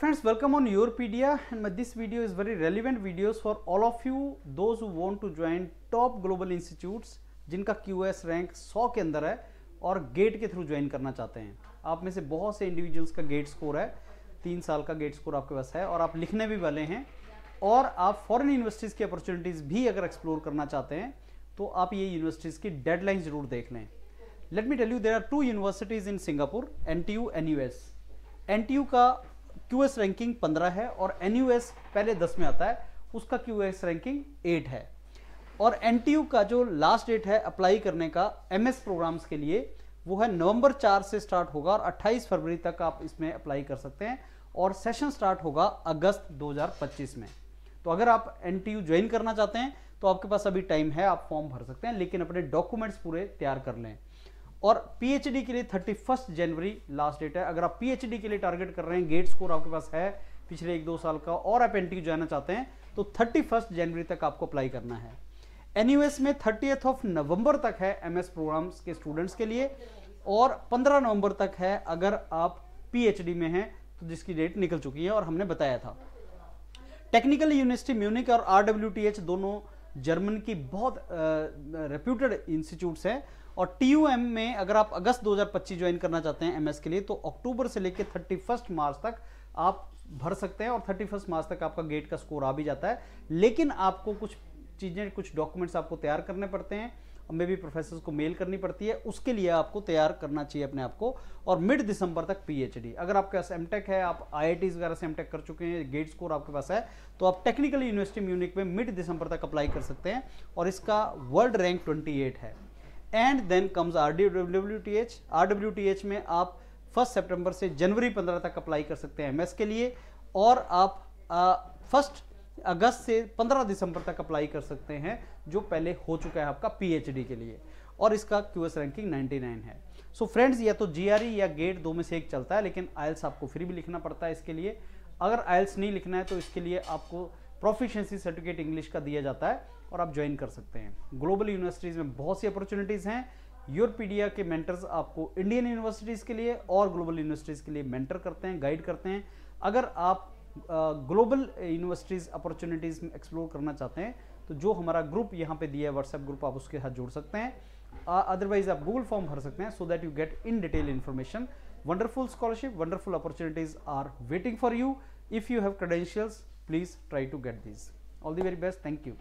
friends welcome on yourpedia and this video is very relevant videos for all of you those who want to join top global institutes जिनका Q S rank सौ के अंदर है और gate के through join करना चाहते हैं आप में से बहुत से इंडिविजुअल्स का गेट स्कोर है तीन साल का गेट स्कोर आपके पास है और आप लिखने भी वाले हैं और आप फॉरेन यूनिवर्सिटीज़ की अपॉर्चुनिटीज़ भी अगर एक्सप्लोर करना चाहते हैं तो आप ये यूनिवर्सिटीज़ की डेडलाइन ज़रूर देख लें let me tell you there are two universities in Singapore N T U N U S N T U का क्यू एस रैंकिंग पंद्रह है और एन यू एस पहले दस में आता है उसका क्यू एस रैंकिंग एट है और एन टी यू का जो लास्ट डेट है अप्लाई करने का एम एस प्रोग्राम्स के लिए वो है नवंबर चार से स्टार्ट होगा और अट्ठाईस फरवरी तक आप इसमें अप्लाई कर सकते हैं और सेशन स्टार्ट होगा अगस्त 2025 में तो अगर आप एन टी यू ज्वाइन करना चाहते हैं तो आपके पास अभी टाइम है आप फॉर्म भर सकते हैं लेकिन अपने डॉक्यूमेंट्स पूरे तैयार कर लें और पीएचडी के लिए थर्टी फर्स्ट जनवरी लास्ट डेट है अगर आप पीएचडी के लिए टारगेट कर रहे हैं गेट स्कोर आपके पास है पिछले एक दो साल का और आप एनटी जाना चाहते हैं तो थर्टी फर्स्ट जनवरी तक आपको अप्लाई करना है एनयूएस में थर्टी ऑफ नवंबर तक है एमएस प्रोग्राम्स के स्टूडेंट्स के लिए और पंद्रह नवंबर तक है अगर आप पी में हैं तो जिसकी डेट निकल चुकी है और हमने बताया था टेक्निकल यूनिवर्सिटी म्यूनिक और आर दोनों जर्मन की बहुत रेप्यूटेड इंस्टीट्यूट्स हैं और एम में अगर आप अगस्त 2025 ज्वाइन करना चाहते हैं एस के लिए तो अक्टूबर से लेकर थर्टी मार्च तक आप भर सकते हैं और थर्टी मार्च तक आपका गेट का स्कोर आ भी जाता है लेकिन आपको कुछ चीज़ें कुछ डॉक्यूमेंट्स आपको तैयार करने पड़ते हैं मे भी प्रोफेसर को मेल करनी पड़ती है उसके लिए आपको तैयार करना चाहिए अपने आप को और मिड दिसंबर तक पीएचडी अगर आपके पास एम है आप आई वगैरह से एम कर चुके हैं गेट स्कोर आपके पास है तो आप टेक्निकल यूनिवर्सिटी म्यूनिक में मिड दिसंबर तक अप्लाई कर सकते हैं और इसका वर्ल्ड रैंक ट्वेंटी है and then comes R D W T H R W T H में आप फर्स्ट सितंबर से जनवरी पंद्रह तक अप्लाई कर सकते हैं एमएस के लिए और आप फर्स्ट अगस्त से 15 दिसंबर तक अप्लाई कर सकते हैं जो पहले हो चुका है आपका पीएचडी के लिए और इसका क्यूएस रैंकिंग 99 है सो so फ्रेंड्स या तो जीआरई e या गेट दो में से एक चलता है लेकिन आयल्स e आपको फ्री भी लिखना पड़ता है इसके लिए अगर आयल्स e नहीं लिखना है तो इसके लिए आपको प्रोफिशेंसी सर्टिफिकेट इंग्लिश का दिया जाता है और आप ज्वाइन कर सकते हैं ग्लोबल यूनिवर्सिटीज़ में बहुत सी अपॉर्चुनिटीज़ हैं यूरोपीडिया के मेंटर्स आपको इंडियन यूनिवर्सिटीज़ के लिए और ग्लोबल यूनिवर्सिटीज़ के लिए मेंटर करते हैं गाइड करते हैं अगर आप ग्लोबल यूनिवर्सिटीज़ अपॉर्चुनिटीज़ में एक्सप्लोर करना चाहते हैं तो जो हमारा ग्रुप यहाँ पे दिया है व्हाट्सएप ग्रुप आप उसके साथ जोड़ सकते हैं अदरवाइज आप गूगल फॉर्म भर सकते हैं so that you get in detail information wonderful scholarship wonderful opportunities are waiting for you if you have credentials please try to get these all the very best thank you